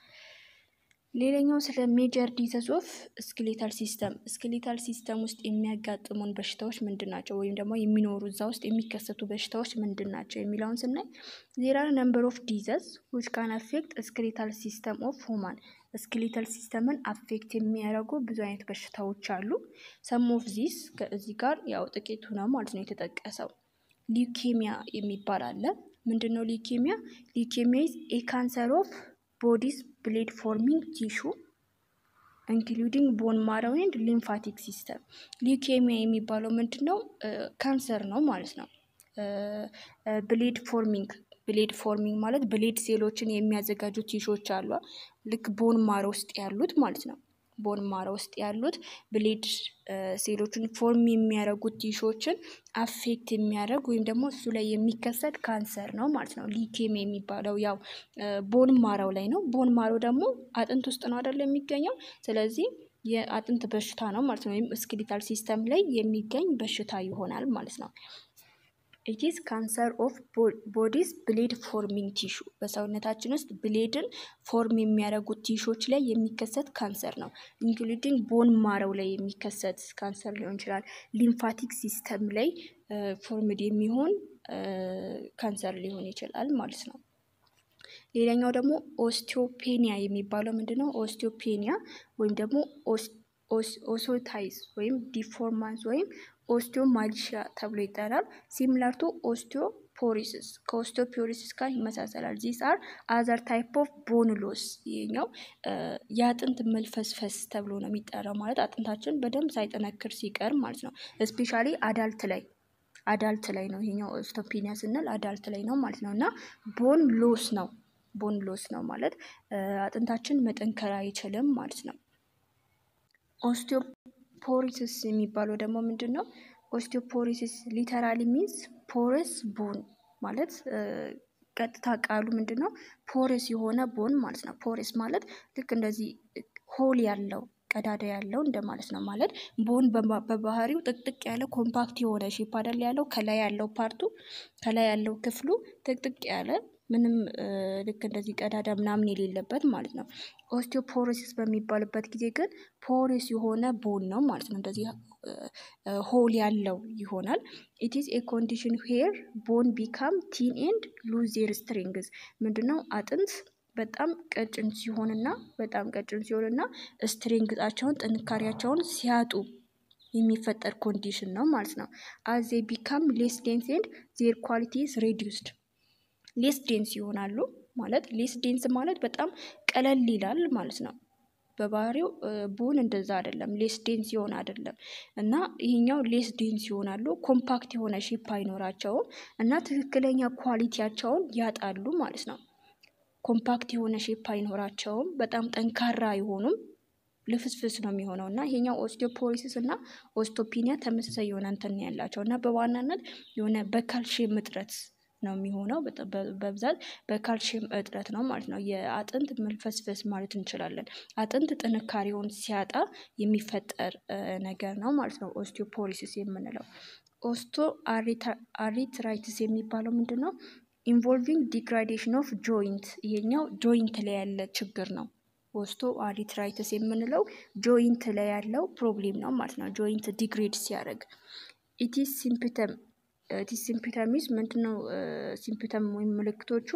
ሌላኛው ስለ ሜጀር ዲዘዝ ኦፍ ስኬሌታል ሲስተም ስኬሌታል ሲስተም ውስጥ የሚያጋጥሙን በሽታዎች ምንድን ናቸው ወይም ደግሞ የሚኖሩ እዛ ውስጥ የሚከሰቱ በሽታዎች ምንድን ናቸው የሚለውን ስናይ ዜራ ነምበር ኦፍ ዲዘዝ ዊች ካን አፌክት ስኬሌታል ሲስተም ኦፍ ሁማን ስኬሌታል ሲስተምን አፌክት የሚያደርጉ ብዙ አይነት በሽታዎች አሉ። ሰም ኦፍ ዚስ ከዚህ ጋር ያው ጥቂቱ ነው ማለት ነው የተጠቀሰው። ሊኬሚያ የሚባል አለ። ምንድን ነው ሊኬሚያ? ሊኬሚያ ኢዝ ኤ ካንሰር ኦፍ ቦዲስ blade forming tissue ኢንክሉዲንግ ቦን ማረው ኤንድ ሊምፋቲክ ሲስተም ሊኬሚያ የሚባለው ምንድን ነው? ካንሰር ነው ማለት ነው። ብሌድ ፎርሚንግ ብሌድ ፎርሚንግ ማለት ብሌድ ሴሎችን የሚያዘጋጁ ቲሾች አሉ ልክ ቦን ማሮ ውስጥ ያሉት ማለት ነው። ቦን ማሮ ውስጥ ያሉት ብሌድ ሴሎችን ፎርም የሚያደርጉት ቲሾችን አፌክት የሚያደርግ ወይም ደግሞ እሱ ላይ የሚከሰት ካንሰር ነው ማለት ነው። ሊኬም የሚባለው ያው ቦን ማራው ላይ ነው። ቦን ማሮ ደግሞ አጥንት ውስጥ ነው አይደል የሚገኘው። ስለዚህ የአጥንት በሽታ ነው ማለት ነው። ወይም ስክሊታል ሲስተም ላይ የሚገኝ በሽታ ይሆናል ማለት ነው። ኢቲስ ካንሰር ኦፍ ቦዲስ ብሌድ ፎርሚንግ ቲሹ በሰውነታችን ውስጥ ብሌድን ፎርም የሚያደርጉት ቲሹዎች ላይ የሚከሰት ካንሰር ነው። ኢንክሉዲንግ ቦን ማረው ላይ የሚከሰት ካንሰር ሊሆን ይችላል። ሊምፋቲክ ሲስተም ላይ ፎርምድ የሚሆን ካንሰር ሊሆን ይችላል ማለት ነው። ሌላኛው ደግሞ ኦስቲዮፔኒያ የሚባለው ምንድነው? ኦስቲዮፔኒያ ወይም ደግሞ ኦሶታይዝ ወይም ዲፎርማንስ ወይም ኦስቲዮማልሺያ ተብሎ ይጠራል። ሲሚላር ቱ ከኦስቲዮ ከኦስቲዮፖሪሲስ ጋር ይመሳሰላል። ዚስ አር አዘር ታይፕ ኦፍ ቦን ሎስ። ይሄኛው የአጥንት መልፈስፈስ ተብሎ ነው የሚጠራው። ማለት አጥንታችን በደንብ ሳይጠነክር ሲቀር ማለት ነው። ስፔሻሊ አዳልት ላይ አዳልት ላይ ነው ይሄኛው ኦስቶፒኒያ ስንል አዳልት ላይ ነው ማለት ነው። እና ቦን ሎስ ነው ቦን ሎስ ነው ማለት አጥንታችን መጠንከር አይችልም ማለት ነው። ኦስቲዮ ፖሪስስ የሚባለው ደግሞ ምንድን ነው? ኦስቲዮፖሪሲስ ሊተራሊ ሚንስ ፖረስ ቦን ማለት ቀጥታ ቃሉ ምንድን ነው? ፖረስ የሆነ ቦን ማለት ነው። ፖረስ ማለት ልክ እንደዚህ ሆል ያለው ቀዳዳ ያለው እንደማለት ነው። ማለት ቦን በባህሪው ጥቅጥቅ ያለ ኮምፓክት የሆነ ሼፕ አይደል ያለው ከላይ ያለው ፓርቱ ከላይ ያለው ክፍሉ ጥቅጥቅ ያለ ምንም ልክ እንደዚህ ቀዳዳ ምናምን የሌለበት ማለት ነው። ኦስቲዮፖሮሲስ በሚባልበት ጊዜ ግን ፖሪስ የሆነ ቦን ነው ማለት ነው። እንደዚህ ሆል ያለው ይሆናል። ኢትስ ኤ ኮንዲሽን ሄር ቦን ቢካም ቲን ኤንድ ሉዜር ስትሪንግስ ምንድነው አጥንት በጣም ቀጭን ሲሆንና በጣም ቀጭን ሲሆንና ስትሪንግጣቸውን ጥንካሬያቸውን ሲያጡ የሚፈጠር ኮንዲሽን ነው ማለት ነው። አዜ ቢካም ሌስ ዴንስ ኤንድ ዜር ኳሊቲ ኢዝ ሬዲዩስድ ሌስ ዴንስ ይሆናሉ። ማለት ሌስ ዴንስ ማለት በጣም ቀለል ይላል ማለት ነው። በባህሪው ቡን እንደዛ አይደለም፣ ሌስ ዴንስ ይሆን አይደለም እና ይሄኛው ሌስ ዴንስ ይሆናሉ። ኮምፓክት የሆነ ሼፕ አይኖራቸውም እና ትክክለኛ ኳሊቲያቸውን ያጣሉ ማለት ነው። ኮምፓክት የሆነ ሼፕ አይኖራቸውም። በጣም ጠንካራ አይሆኑም። ልፍስፍስ ነው የሚሆነው እና ይሄኛው ኦስቲዮፖሪሲስ እና ኦስቶፒኒያ ተመሳሳይ የሆነ እንትን ያላቸው እና በዋናነት የሆነ በካልሽየም እጥረት ነው የሚሆነው በብዛት በካልሽየም እጥረት ነው ማለት ነው። የአጥንት መልፈስፈስ ማለት እንችላለን አጥንት ጥንካሬውን ሲያጣ የሚፈጠር ነገር ነው ማለት ነው። ኦስቲዮፖሪሲስ የምንለው ኦስቶ አሪትራይትስ የሚባለው ምንድነው? ኢንቮልቪንግ ዲግራዴሽን ኦፍ ጆይንት ይሄኛው ጆይንት ላይ ያለ ችግር ነው። ኦስቶ አሪትራይትስ የምንለው ጆይንት ላይ ያለው ፕሮብሌም ነው ማለት ነው። ጆይንት ዲግሬድ ሲያደርግ ኢቲስ ሲምፕተም ቲስ ሲምፒተም ሚዝ ምንድነው? ወይም ምልክቶቹ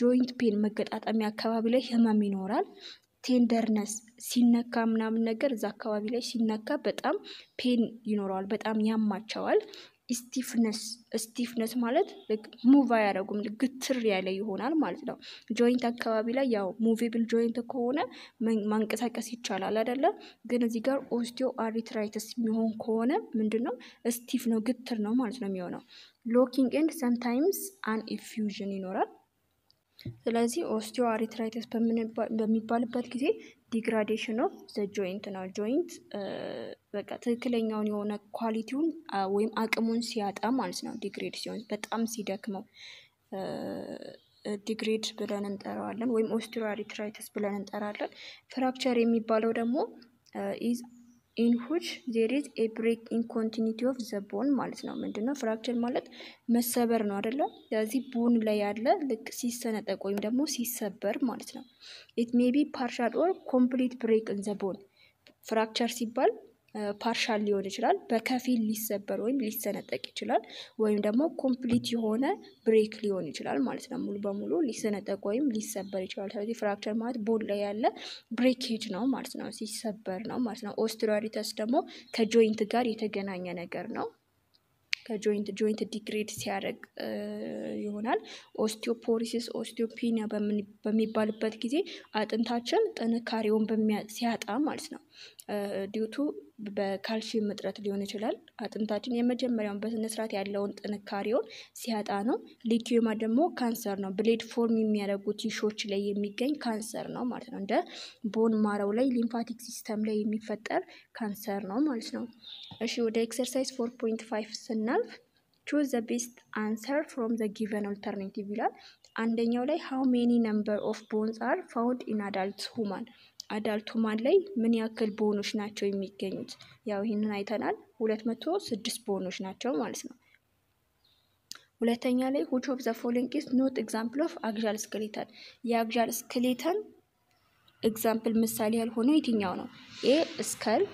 ጆይንት ፔን መገጣጠሚያ አካባቢ ላይ ህመም ይኖራል። ቴንደርነስ ሲነካ ምናምን ነገር እዛ አካባቢ ላይ ሲነካ በጣም ፔን ይኖረዋል፣ በጣም ያማቸዋል። ስቲፍነስ ስቲፍነስ ማለት ሙቭ አያደርጉም፣ ግትር ያለ ይሆናል ማለት ነው። ጆይንት አካባቢ ላይ ያው ሙቬብል ጆይንት ከሆነ ማንቀሳቀስ ይቻላል አይደለ? ግን እዚህ ጋር ኦስቲዮ አሪትራይተስ የሚሆን ከሆነ ምንድን ነው ስቲፍ ነው፣ ግትር ነው ማለት ነው የሚሆነው። ሎኪንግ ኤንድ ሰምታይምስ አን ኢፊውዥን ይኖራል። ስለዚህ ኦስቲዮ አሪትራይተስ በሚባልበት ጊዜ ዲግራዴሽን ኦፍ ዘ ጆይንት ነው። ጆይንት በቃ ትክክለኛውን የሆነ ኳሊቲውን ወይም አቅሙን ሲያጣ ማለት ነው። ዲግሬድ ሲሆን በጣም ሲደክመው ዲግሬድ ብለን እንጠራዋለን፣ ወይም ኦስቲዮ አሪትራይተስ ብለን እንጠራለን። ፍራክቸር የሚባለው ደግሞ ኢዝ ኢንሁች ዜሪዝ ኤብሬክ ኢንኮንቲኒቲ ኦፍ ዘ ቦን ማለት ነው። ምንድነው ፍራክቸር ማለት መሰበር ነው አይደለም? ስለዚህ ቦን ላይ ያለ ልክ ሲሰነጠቅ ወይም ደግሞ ሲሰበር ማለት ነው። ኢት ሜይ ቢ ፓርሻል ኦር ኮምፕሊት ብሬክ ኢን ዘ ቦን ፍራክቸር ሲባል ፓርሻል ሊሆን ይችላል፣ በከፊል ሊሰበር ወይም ሊሰነጠቅ ይችላል። ወይም ደግሞ ኮምፕሊት የሆነ ብሬክ ሊሆን ይችላል ማለት ነው። ሙሉ በሙሉ ሊሰነጠቅ ወይም ሊሰበር ይችላል። ስለዚህ ፍራክቸር ማለት ቦን ላይ ያለ ብሬኬጅ ነው ማለት ነው፣ ሲሰበር ነው ማለት ነው። ኦስትራሪተስ ደግሞ ከጆይንት ጋር የተገናኘ ነገር ነው። ከጆይንት ጆይንት ዲግሬድ ሲያደርግ ይሆናል። ኦስቲዮፖሪሲስ ኦስቲዮፒኒያ በሚባልበት ጊዜ አጥንታችን ጥንካሬውን ሲያጣ ማለት ነው። ዲዩቱ በካልሽየም እጥረት ሊሆን ይችላል። አጥንታችን የመጀመሪያውን በስነስርዓት ያለውን ጥንካሬውን ሲያጣ ነው። ሊኪዮማ ደግሞ ካንሰር ነው። ብሌድ ፎርም የሚያደርጉ ቲሾች ላይ የሚገኝ ካንሰር ነው ማለት ነው። እንደ ቦን ማረው ላይ፣ ሊምፋቲክ ሲስተም ላይ የሚፈጠር ካንሰር ነው ማለት ነው። እሺ ወደ ኤክሰርሳይዝ ፎር ፖይንት ፋይቭ ስናልፍ ቹዝ ዘ ቤስት አንሰር ፍሮም ዘ ጊቨን ኦልተርኔቲቭ ይላል። አንደኛው ላይ ሃው ሜኒ ነምበር ኦፍ ቦንስ አር ፋውንድ ኢን አዳልት ሁማን አዳልት ላይ ምን ያክል ቦኖች ናቸው የሚገኙት? ያው ይህንን አይተናል። ሁለት መቶ ስድስት ቦኖች ናቸው ማለት ነው። ሁለተኛ ላይ ሁች ኦፍ ዘ ፎሎዊንግ ኢዝ ኖት ኤግዛምፕል ኦፍ አግዣል ስክሌተን የአግዣል ስክሌተን ኤግዛምፕል ምሳሌ ያልሆነው የትኛው ነው? ኤ ስከል፣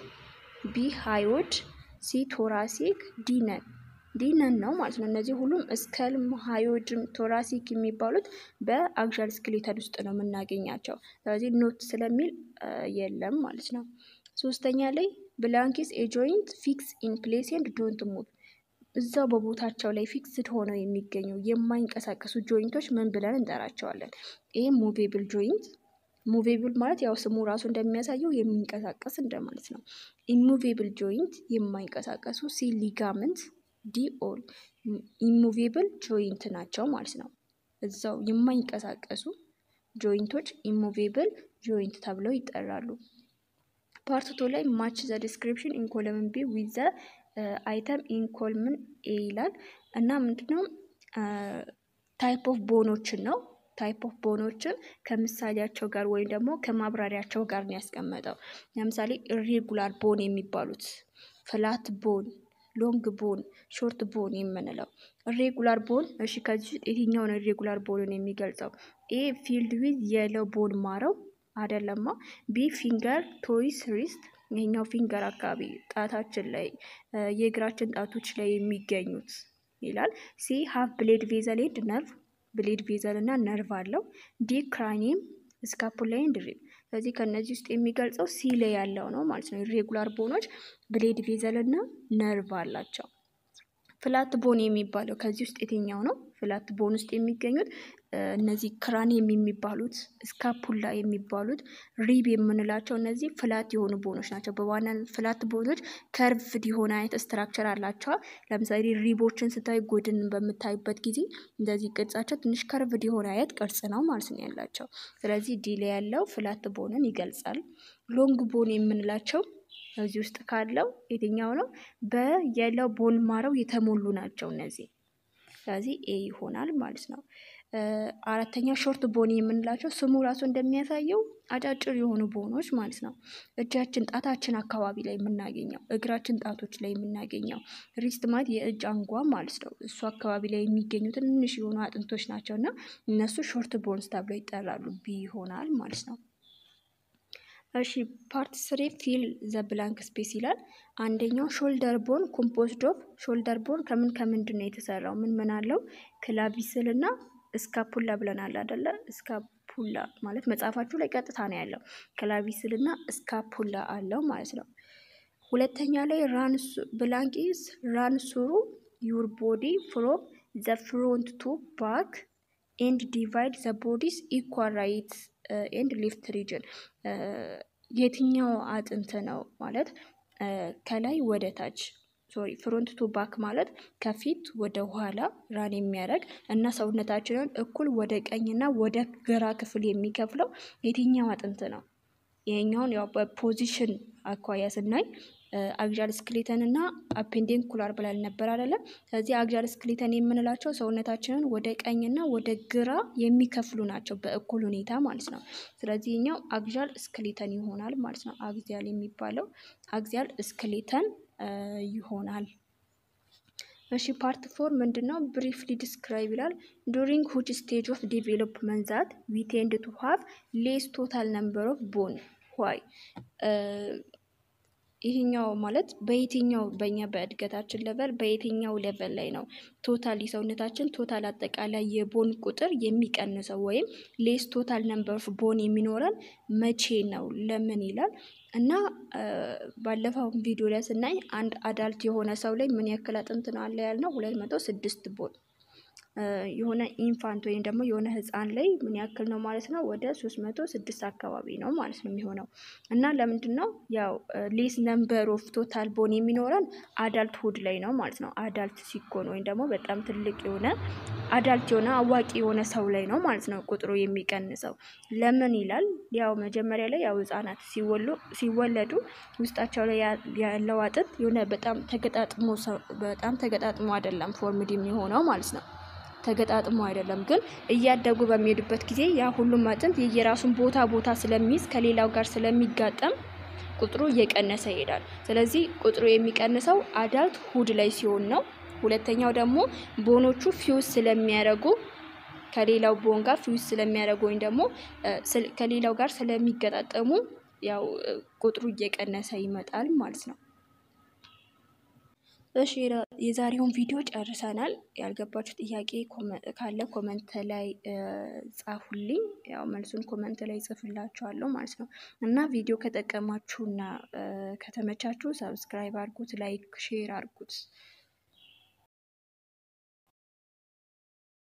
ቢ ሃይዎድ፣ ሲ ቶራሲክ፣ ዲ ነን ዲነን ነው ማለት ነው። እነዚህ ሁሉም እስከልም ሃዮድም ቶራሲክ የሚባሉት በአግዣል ስክሌተድ ውስጥ ነው የምናገኛቸው። ስለዚህ ኖት ስለሚል የለም ማለት ነው። ሶስተኛ ላይ ብላንኪስ ኤጆይንት ፊክስ ኢን ፕሌስ ኤንድ ዶንት ሙቭ እዛው በቦታቸው ላይ ፊክስድ ሆነው የሚገኙ የማይንቀሳቀሱ ጆይንቶች ምን ብለን እንጠራቸዋለን? ይሄ ሙቬብል ጆይንት ሙቬብል ማለት ያው ስሙ ራሱ እንደሚያሳየው የሚንቀሳቀስ እንደማለት ነው። ኢሙቬብል ጆይንት የማይንቀሳቀሱ ሲ ሊጋመንት ዲኦል ኢሙቬብል ጆይንት ናቸው ማለት ነው። እዛው የማይንቀሳቀሱ ጆይንቶች ኢሙቬብል ጆይንት ተብለው ይጠራሉ። ፓርት ቱ ላይ ማች ዘ ዲስክሪፕሽን ኢን ኮለምን ቢ ዘ አይተም ኢን ኮልምን ኤ ይላል እና ምንድነው ታይፕ ኦፍ ቦኖችን ነው ታይፕ ኦፍ ቦኖችን ከምሳሌያቸው ጋር ወይም ደግሞ ከማብራሪያቸው ጋር ነው ያስቀመጠው። ለምሳሌ ኢሬጉላር ቦን የሚባሉት ፍላት ቦን፣ ሎንግ ቦን ሾርት ቦን የምንለው ሬጉላር ቦን። እሺ ከዚህ ውስጥ የትኛውን ሬጉላር ቦንን የሚገልጸው? ኤ ፊልድ ዊዝ የለው ቦን ማረው አይደለማ። ቢ ፊንገር ቶይስ ሪስት፣ ይሄኛው ፊንገር አካባቢ ጣታችን ላይ የእግራችን ጣቶች ላይ የሚገኙት ይላል። ሲ ሀፍ ብሌድ ቬዘል ነርቭ፣ ብሌድ ቬዘል እና ነርቭ አለው። ዲ ክራኒም ስካፑላ ሪብ ስለዚህ ከእነዚህ ውስጥ የሚገልጸው ሲ ላይ ያለው ነው ማለት ነው። ኢሬጉላር ቦኖች ብሌድ ቬዘል እና ነርቭ አላቸው። ፍላት ቦን የሚባለው ከዚህ ውስጥ የትኛው ነው? ፍላት ቦን ውስጥ የሚገኙት እነዚህ ክራኒየም የሚባሉት ስካፑላ የሚባሉት ሪብ የምንላቸው እነዚህ ፍላት የሆኑ ቦኖች ናቸው። በዋናነት ፍላት ቦኖች ከርቭድ የሆነ አይነት ስትራክቸር አላቸዋል። ለምሳሌ ሪቦችን ስታይ ጎድን በምታይበት ጊዜ እንደዚህ ቅርጻቸው ትንሽ ከርቭድ የሆነ አይነት ቅርጽ ነው ማለት ነው ያላቸው። ስለዚህ ዲ ላይ ያለው ፍላት ቦንን ይገልጻል። ሎንግ ቦን የምንላቸው እዚህ ውስጥ ካለው የትኛው ነው? በየለው ማረው የተሞሉ ናቸው እነዚህ። ስለዚህ ኤ ይሆናል ማለት ነው። አራተኛ ሾርት ቦን የምንላቸው ስሙ ራሱ እንደሚያሳየው አጫጭር የሆኑ ቦኖች ማለት ነው። እጃችን ጣታችን አካባቢ ላይ የምናገኘው እግራችን ጣቶች ላይ የምናገኘው ሪስት ማለት የእጅ አንጓ ማለት ነው። እሱ አካባቢ ላይ የሚገኙ ትንሽ የሆኑ አጥንቶች ናቸው እና እነሱ ሾርት ቦንስ ተብለው ይጠራሉ። ቢ ይሆናል ማለት ነው። እሺ ፓርት ስሪ ፊል ዘ ብላንክ ስፔስ ይላል። አንደኛው ሾልደር ቦን ኮምፖዝድ ኦፍ ሾልደር ቦን ከምን ከምንድን ነው የተሰራው? ምን ምን አለው? ክላቪስል እና እስካፑላ ብለናል አደለ? እስካፑላ ማለት መጽሐፋችሁ ላይ ቀጥታ ነው ያለው። ክላቪስል እና እስካፑላ አለው ማለት ነው። ሁለተኛ ላይ ራንስ ብላንክ ኢዝ ራን ስሩ ዩር ቦዲ ፍሮም ዘ ፍሮንት ቱ ባክ ኤንድ ዲቫይድ ዘ ቦዲስ ኢኳል ራይት ኤንድ ሊፍት ሪጅን የትኛው አጥንት ነው ማለት ከላይ ወደ ታች ሶሪ ፍሮንት ቱ ባክ ማለት ከፊት ወደ ኋላ ራን የሚያደርግ እና ሰውነታችንን እኩል ወደ ቀኝና ወደ ግራ ክፍል የሚከፍለው የትኛው አጥንት ነው? ይሄኛውን ያው በፖዚሽን አኳያ ስናይ አግዣል ስክሊተን እና ኩላር ብላል ነበር አይደለም ስለዚህ አግዣል ስክሌተን የምንላቸው ሰውነታችንን ወደ ቀኝና ወደ ግራ የሚከፍሉ ናቸው በእኩል ሁኔታ ማለት ነው። ስለዚህ እኛው አግዣል ስክሌተን ይሆናል ማለት ነው። አግዚያል የሚባለው አግዚያል ስክሌተን ይሆናል። እሺ ፓርት ፎር ምንድን ነው? ብሪፍሊ ዲስክራይብ ይላል። ዱሪንግ ሁች ስቴጅ ኦፍ ዲቬሎፕመንት ዛት ዊ ቴንድ ቱ ሃቭ ሌስ ቶታል ነምበር ኦፍ ቦን ዋይ ይህኛው ማለት በየትኛው በእኛ በእድገታችን ሌቨል በየትኛው ሌቨል ላይ ነው ቶታል የሰውነታችን ቶታል አጠቃላይ የቦን ቁጥር የሚቀንሰው ወይም ሌስ ቶታል ነምበር ኦፍ ቦን የሚኖረን መቼ ነው ለምን ይላል እና ባለፈው ቪዲዮ ላይ ስናይ አንድ አዳልት የሆነ ሰው ላይ ምን ያክል አጥንት ነው አለ ያልነው ሁለት መቶ ስድስት ቦን የሆነ ኢንፋንት ወይም ደግሞ የሆነ ህፃን ላይ ምን ያክል ነው ማለት ነው? ወደ ሶስት መቶ ስድስት አካባቢ ነው ማለት ነው የሚሆነው እና ለምንድን ነው ያው ሌስ ነምበር ኦፍ ቶታል ቦን የሚኖረን አዳልት ሁድ ላይ ነው ማለት ነው። አዳልት ሲኮን ወይም ደግሞ በጣም ትልቅ የሆነ አዳልት የሆነ አዋቂ የሆነ ሰው ላይ ነው ማለት ነው ቁጥሩ የሚቀንሰው። ለምን ይላል ያው መጀመሪያ ላይ ያው ህጻናት ሲወለዱ ውስጣቸው ላይ ያለው አጥንት የሆነ በጣም ተገጣጥሞ በጣም ተገጣጥሞ አይደለም ፎርምድ የሚሆነው ማለት ነው። ተገጣጥሞ አይደለም ግን እያደጉ በሚሄዱበት ጊዜ ያ ሁሉም አጥንት የየራሱን ቦታ ቦታ ስለሚይዝ ከሌላው ጋር ስለሚጋጠም ቁጥሩ እየቀነሰ ይሄዳል። ስለዚህ ቁጥሩ የሚቀንሰው አዳልት ሁድ ላይ ሲሆን ነው። ሁለተኛው ደግሞ ቦኖቹ ፊውስ ስለሚያደርጉ ከሌላው ቦን ጋር ፊውስ ስለሚያደርጉ ወይም ደግሞ ከሌላው ጋር ስለሚገጣጠሙ ያው ቁጥሩ እየቀነሰ ይመጣል ማለት ነው። እሺ የዛሬውን ቪዲዮ ጨርሰናል። ያልገባችሁ ጥያቄ ካለ ኮመንት ላይ ጻፉልኝ። ያው መልሱን ኮመንት ላይ ጽፍላችኋለሁ ማለት ነው እና ቪዲዮ ከጠቀማችሁና ከተመቻችሁ ሰብስክራይብ አድርጉት፣ ላይክ ሼር አድርጉት።